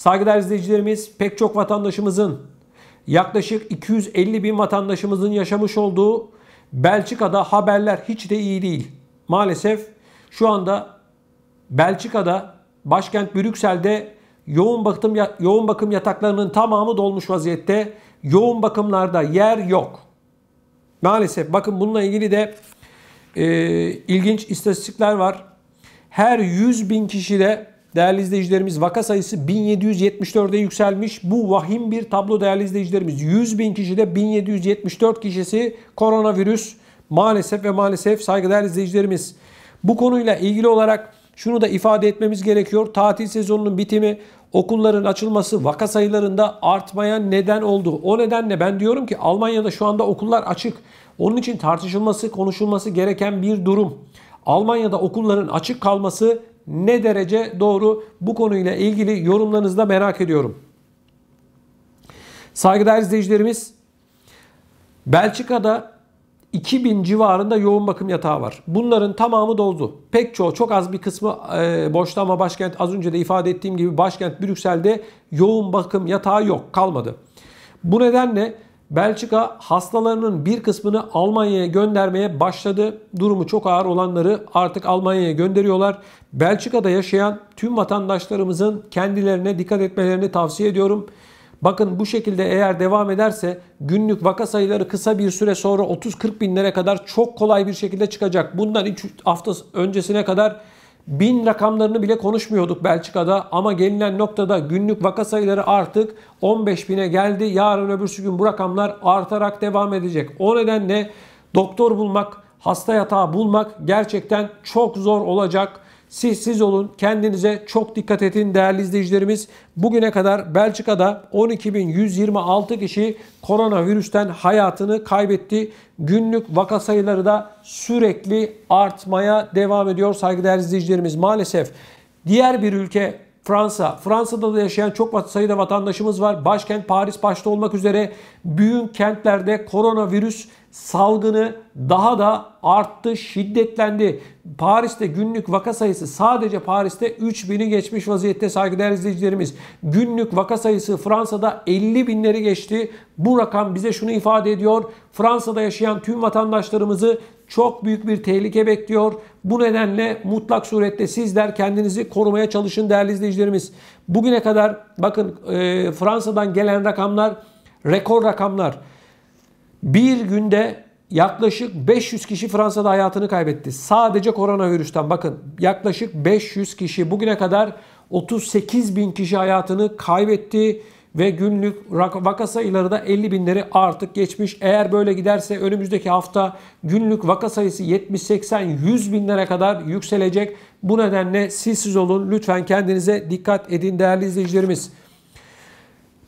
Saygıdeğer izleyicilerimiz pek çok vatandaşımızın yaklaşık 250 bin vatandaşımızın yaşamış olduğu Belçika'da haberler hiç de iyi değil. Maalesef şu anda Belçika'da başkent Brüksel'de yoğun bakım yoğun bakım yataklarının tamamı dolmuş vaziyette. Yoğun bakımlarda yer yok. Maalesef bakın bununla ilgili de e, ilginç istatistikler var. Her 100 bin kişide Değerli izleyicilerimiz vaka sayısı 1774'e yükselmiş. Bu vahim bir tablo değerli izleyicilerimiz. 100 bin kişide 1774 kişisi koronavirüs maalesef ve maalesef saygıdeğer izleyicilerimiz. Bu konuyla ilgili olarak şunu da ifade etmemiz gerekiyor. Tatil sezonunun bitimi, okulların açılması vaka sayılarında artmaya neden oldu. O nedenle ben diyorum ki Almanya'da şu anda okullar açık. Onun için tartışılması, konuşulması gereken bir durum. Almanya'da okulların açık kalması ne derece doğru bu konuyla ilgili yorumlarınızı da merak ediyorum. Saygıdeğer izleyicilerimiz Belçika'da 2000 civarında yoğun bakım yatağı var. Bunların tamamı doldu. Pek çoğu çok az bir kısmı e, boşta ama başkent az önce de ifade ettiğim gibi başkent Brüksel'de yoğun bakım yatağı yok kalmadı. Bu nedenle Belçika hastalarının bir kısmını Almanya'ya göndermeye başladı. Durumu çok ağır olanları artık Almanya'ya gönderiyorlar. Belçika'da yaşayan tüm vatandaşlarımızın kendilerine dikkat etmelerini tavsiye ediyorum. Bakın bu şekilde eğer devam ederse günlük vaka sayıları kısa bir süre sonra 30-40 binlere kadar çok kolay bir şekilde çıkacak. Bundan 3 hafta öncesine kadar Bin rakamlarını bile konuşmuyorduk Belçika'da ama gelinen noktada günlük vaka sayıları artık 15 bine geldi. Yarın öbürsü gün bu rakamlar artarak devam edecek. O nedenle doktor bulmak, hasta yatağı bulmak gerçekten çok zor olacak. Siz siz olun. Kendinize çok dikkat edin değerli izleyicilerimiz. Bugüne kadar Belçika'da 12.126 kişi koronavirüsten hayatını kaybetti. Günlük vaka sayıları da sürekli artmaya devam ediyor saygıdeğer izleyicilerimiz. Maalesef diğer bir ülke Fransa. Fransa'da da yaşayan çok sayıda vatandaşımız var. Başkent Paris başta olmak üzere büyük kentlerde koronavirüs salgını daha da arttı, şiddetlendi. Paris'te günlük vaka sayısı sadece Paris'te 3000'i geçmiş vaziyette saygıdeğer izleyicilerimiz. Günlük vaka sayısı Fransa'da 50 binleri geçti. Bu rakam bize şunu ifade ediyor. Fransa'da yaşayan tüm vatandaşlarımızı çok büyük bir tehlike bekliyor. Bu nedenle mutlak surette sizler kendinizi korumaya çalışın değerli izleyicilerimiz. Bugüne kadar bakın e, Fransa'dan gelen rakamlar rekor rakamlar. Bir günde yaklaşık 500 kişi Fransa'da hayatını kaybetti. Sadece koronavirüsten bakın yaklaşık 500 kişi bugüne kadar 38 bin kişi hayatını kaybetti ve günlük vaka sayıları da 50 binleri artık geçmiş. Eğer böyle giderse önümüzdeki hafta günlük vaka sayısı 70-80-100 binlere kadar yükselecek. Bu nedenle sizsiz olun. Lütfen kendinize dikkat edin değerli izleyicilerimiz.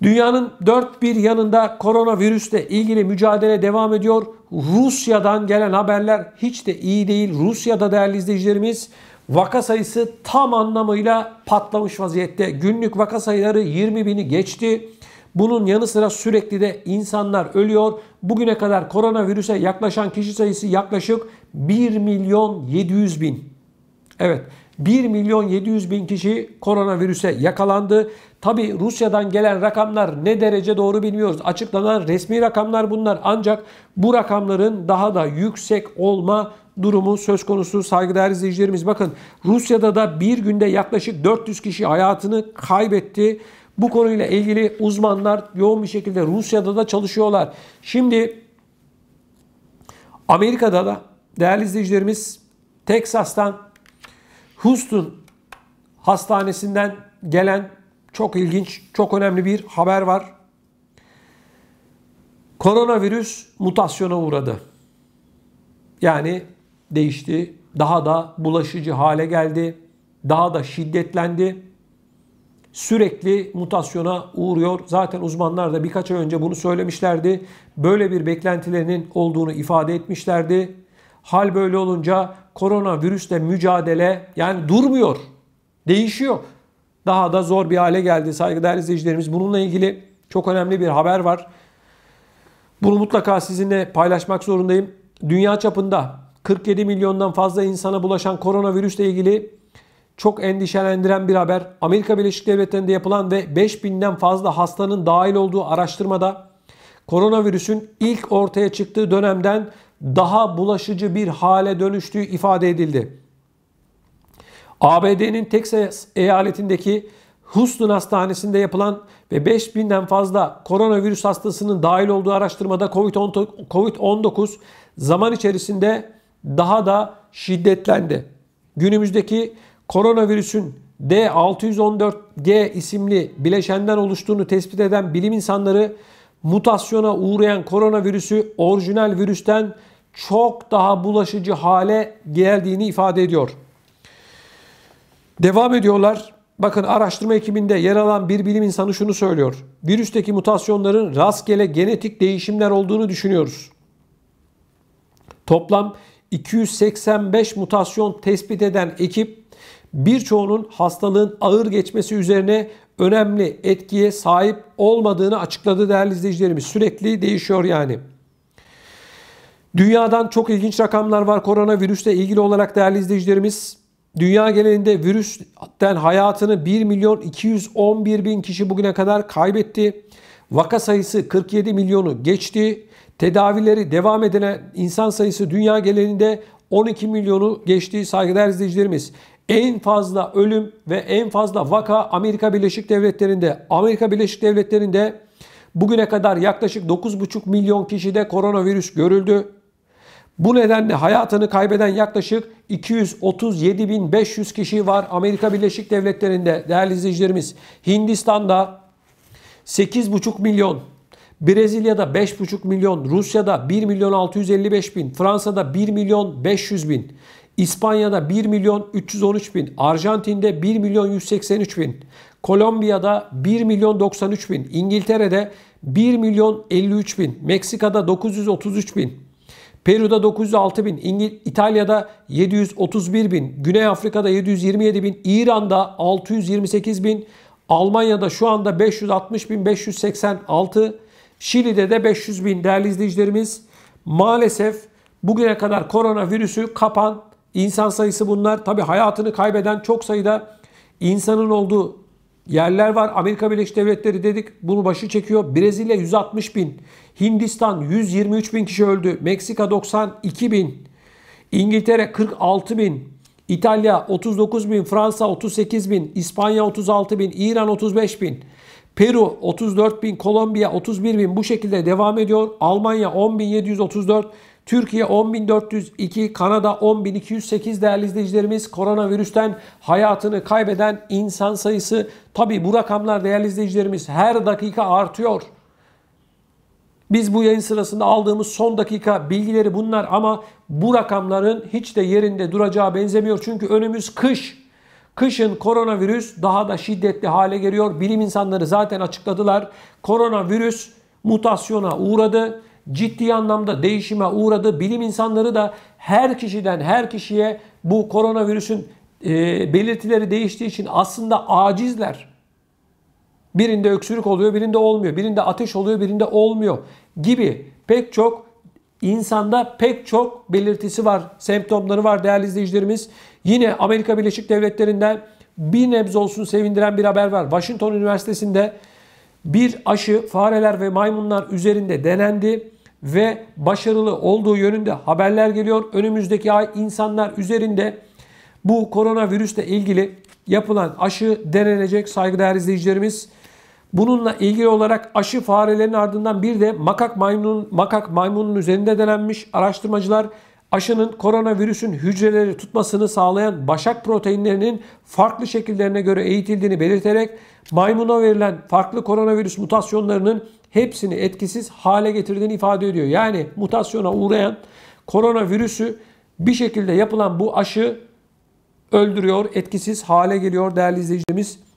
Dünyanın dört bir yanında koronavirüsle ilgili mücadele devam ediyor. Rusya'dan gelen haberler hiç de iyi değil. Rusya'da değerli izleyicilerimiz Vaka sayısı tam anlamıyla patlamış vaziyette. Günlük vaka sayıları 20 bini geçti. Bunun yanı sıra sürekli de insanlar ölüyor. Bugüne kadar koronavirüse yaklaşan kişi sayısı yaklaşık 1 milyon 700 bin. Evet 1 milyon 700 bin kişi koronavirüse yakalandı. Tabi Rusya'dan gelen rakamlar ne derece doğru bilmiyoruz. Açıklanan resmi rakamlar bunlar ancak bu rakamların daha da yüksek olma durumu söz konusu saygıdeğer izleyicilerimiz. Bakın Rusya'da da bir günde yaklaşık 400 kişi hayatını kaybetti. Bu konuyla ilgili uzmanlar yoğun bir şekilde Rusya'da da çalışıyorlar. Şimdi Amerika'da da değerli izleyicilerimiz Teksas'tan Houston hastanesinden gelen çok ilginç, çok önemli bir haber var. Koronavirüs mutasyona uğradı. Yani değişti. Daha da bulaşıcı hale geldi. Daha da şiddetlendi. Sürekli mutasyona uğruyor. Zaten uzmanlar da birkaç ay önce bunu söylemişlerdi. Böyle bir beklentilerinin olduğunu ifade etmişlerdi. Hal böyle olunca koronavirüsle mücadele yani durmuyor. Değişiyor. Daha da zor bir hale geldi saygıdeğer izleyicilerimiz. Bununla ilgili çok önemli bir haber var. Bunu mutlaka sizinle paylaşmak zorundayım. Dünya çapında 47 milyondan fazla insana bulaşan koronavirüsle ilgili çok endişelendiren bir haber. Amerika Birleşik Devletleri'nde yapılan ve 5000'den fazla hastanın dahil olduğu araştırmada koronavirüsün ilk ortaya çıktığı dönemden daha bulaşıcı bir hale dönüştüğü ifade edildi. ABD'nin Texas eyaletindeki Houston Hastanesi'nde yapılan ve 5000'den fazla koronavirüs hastasının dahil olduğu araştırmada COVID-19 zaman içerisinde daha da şiddetlendi. Günümüzdeki koronavirüsün D614G isimli bileşenden oluştuğunu tespit eden bilim insanları mutasyona uğrayan koronavirüsü orijinal virüsten çok daha bulaşıcı hale geldiğini ifade ediyor. Devam ediyorlar. Bakın araştırma ekibinde yer alan bir bilim insanı şunu söylüyor. Virüsteki mutasyonların rastgele genetik değişimler olduğunu düşünüyoruz. Toplam 285 mutasyon tespit eden ekip birçoğunun hastalığın ağır geçmesi üzerine önemli etkiye sahip olmadığını açıkladı değerli izleyicilerimiz. Sürekli değişiyor yani. Dünyadan çok ilginç rakamlar var koronavirüsle ilgili olarak değerli izleyicilerimiz. Dünya genelinde virüsten hayatını 1 milyon 211 bin kişi bugüne kadar kaybetti. Vaka sayısı 47 milyonu geçti. Tedavileri devam edene insan sayısı dünya genelinde 12 milyonu geçti saygıdeğer izleyicilerimiz. En fazla ölüm ve en fazla vaka Amerika Birleşik Devletleri'nde. Amerika Birleşik Devletleri'nde bugüne kadar yaklaşık 9,5 milyon kişide koronavirüs görüldü. Bu nedenle hayatını kaybeden yaklaşık 237.500 kişi var Amerika Birleşik Devletleri'nde değerli izleyicilerimiz. Hindistan'da 8,5 milyon. Brezilya'da 5,5 milyon, Rusya'da 1 milyon 655 bin, Fransa'da 1 milyon 500 bin, İspanya'da 1 milyon 313 bin, Arjantin'de 1 milyon 183 bin, Kolombiya'da 1 milyon 93 bin, İngiltere'de 1 milyon 53 bin, Meksika'da 933 bin, Peru'da 906 bin, İngil İtalya'da 731 bin, Güney Afrika'da 727 bin, İran'da 628 bin, Almanya'da şu anda 560.586, Şili'de de 500.000 değerli izleyicilerimiz. Maalesef bugüne kadar koronavirüsü kapan insan sayısı bunlar. Tabii hayatını kaybeden çok sayıda insanın olduğu yerler var. Amerika Birleşik Devletleri dedik bunu başı çekiyor. Brezilya 160.000, Hindistan 123.000 kişi öldü, Meksika 92.000, İngiltere 46 bin, İtalya 39 bin, Fransa 38 bin, İspanya 36 bin, İran 35 bin, Peru 34 bin, Kolombiya 31 bin bu şekilde devam ediyor. Almanya 10.734, Türkiye 10.402, Kanada 10.208 değerli izleyicilerimiz koronavirüsten hayatını kaybeden insan sayısı. Tabi bu rakamlar değerli izleyicilerimiz her dakika artıyor. Biz bu yayın sırasında aldığımız son dakika bilgileri bunlar ama bu rakamların hiç de yerinde duracağı benzemiyor. Çünkü önümüz kış. Kışın koronavirüs daha da şiddetli hale geliyor. Bilim insanları zaten açıkladılar. Koronavirüs mutasyona uğradı. Ciddi anlamda değişime uğradı. Bilim insanları da her kişiden her kişiye bu koronavirüsün e, belirtileri değiştiği için aslında acizler. Birinde öksürük oluyor, birinde olmuyor. Birinde ateş oluyor, birinde olmuyor gibi pek çok insanda pek çok belirtisi var, semptomları var değerli izleyicilerimiz. Yine Amerika Birleşik Devletleri'nde bir nebze olsun sevindiren bir haber var. Washington Üniversitesi'nde bir aşı fareler ve maymunlar üzerinde denendi ve başarılı olduğu yönünde haberler geliyor. Önümüzdeki ay insanlar üzerinde bu koronavirüsle ilgili yapılan aşı denenecek saygıdeğer izleyicilerimiz. Bununla ilgili olarak aşı farelerin ardından bir de makak maymunun, makak maymunun üzerinde denenmiş araştırmacılar aşının koronavirüsün hücreleri tutmasını sağlayan başak proteinlerinin farklı şekillerine göre eğitildiğini belirterek maymuna verilen farklı koronavirüs mutasyonlarının hepsini etkisiz hale getirdiğini ifade ediyor. Yani mutasyona uğrayan koronavirüsü bir şekilde yapılan bu aşı öldürüyor, etkisiz hale geliyor değerli izleyicimiz.